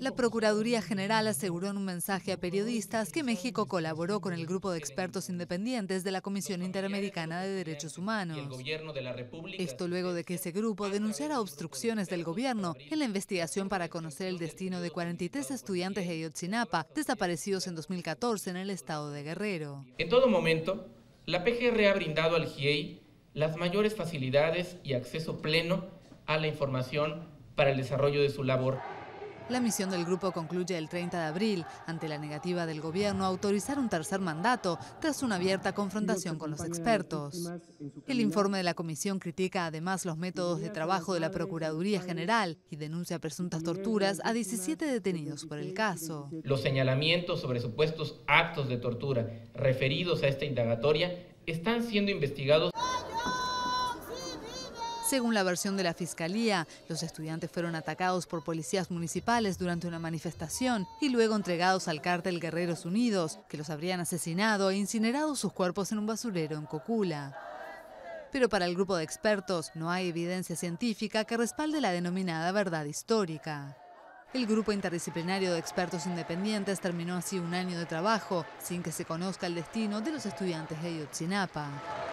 La Procuraduría General aseguró en un mensaje a periodistas que México colaboró con el grupo de expertos independientes de la Comisión Interamericana de Derechos Humanos. Esto luego de que ese grupo denunciara obstrucciones del gobierno en la investigación para conocer el destino de 43 estudiantes de Ayotzinapa desaparecidos en 2014 en el estado de Guerrero. En todo momento, la PGR ha brindado al GIEI e las mayores facilidades y acceso pleno a la información para el desarrollo de su labor. La misión del grupo concluye el 30 de abril, ante la negativa del gobierno a autorizar un tercer mandato, tras una abierta confrontación con los expertos. El informe de la comisión critica además los métodos de trabajo de la Procuraduría General y denuncia presuntas torturas a 17 detenidos por el caso. Los señalamientos sobre supuestos actos de tortura referidos a esta indagatoria están siendo investigados. Según la versión de la Fiscalía, los estudiantes fueron atacados por policías municipales durante una manifestación y luego entregados al cártel Guerreros Unidos, que los habrían asesinado e incinerado sus cuerpos en un basurero en Cocula. Pero para el grupo de expertos no hay evidencia científica que respalde la denominada verdad histórica. El grupo interdisciplinario de expertos independientes terminó así un año de trabajo sin que se conozca el destino de los estudiantes de Ayotzinapa.